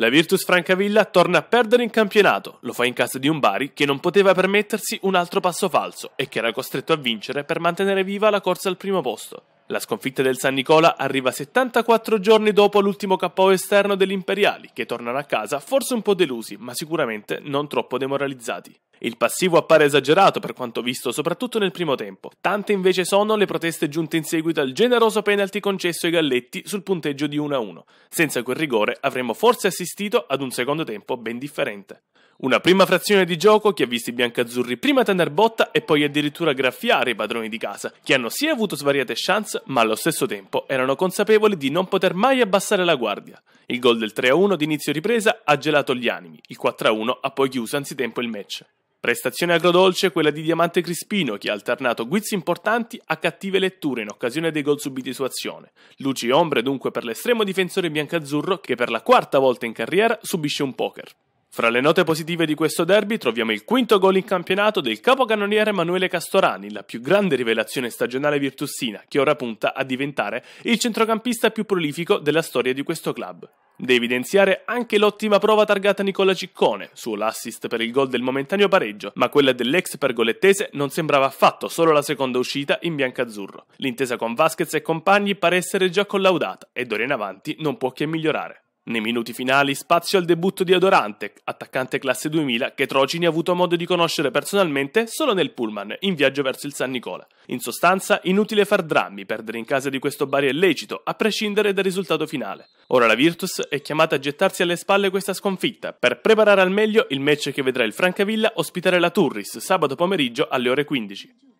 La Virtus Francavilla torna a perdere in campionato, lo fa in casa di un Bari che non poteva permettersi un altro passo falso e che era costretto a vincere per mantenere viva la corsa al primo posto. La sconfitta del San Nicola arriva 74 giorni dopo l'ultimo KO esterno degli Imperiali, che tornano a casa forse un po' delusi, ma sicuramente non troppo demoralizzati. Il passivo appare esagerato per quanto visto soprattutto nel primo tempo, tante invece sono le proteste giunte in seguito al generoso penalty concesso ai Galletti sul punteggio di 1-1. Senza quel rigore avremmo forse assistito ad un secondo tempo ben differente. Una prima frazione di gioco che ha visto i biancazzurri prima tener botta e poi addirittura graffiare i padroni di casa, che hanno sì avuto svariate chance, ma allo stesso tempo erano consapevoli di non poter mai abbassare la guardia. Il gol del 3-1 d'inizio ripresa ha gelato gli animi, il 4-1 ha poi chiuso anzitempo il match. Prestazione agrodolce quella di Diamante Crispino che ha alternato guizzi importanti a cattive letture in occasione dei gol subiti su azione. Luci e ombre dunque per l'estremo difensore biancazzurro che per la quarta volta in carriera subisce un poker. Fra le note positive di questo derby troviamo il quinto gol in campionato del capocannoniere Emanuele Castorani, la più grande rivelazione stagionale virtussina che ora punta a diventare il centrocampista più prolifico della storia di questo club. Da evidenziare anche l'ottima prova targata Nicola Ciccone, sull'assist per il gol del momentaneo pareggio, ma quella dell'ex pergolettese non sembrava affatto solo la seconda uscita in biancazzurro. L'intesa con Vasquez e compagni pare essere già collaudata e d'ora in avanti non può che migliorare. Nei minuti finali spazio al debutto di Adorante, attaccante classe 2000 che Trocini ha avuto modo di conoscere personalmente solo nel pullman in viaggio verso il San Nicola. In sostanza, inutile far drammi, perdere in casa di questo Bari è lecito, a prescindere dal risultato finale. Ora la Virtus è chiamata a gettarsi alle spalle questa sconfitta per preparare al meglio il match che vedrà il Francavilla ospitare la Turris sabato pomeriggio alle ore 15.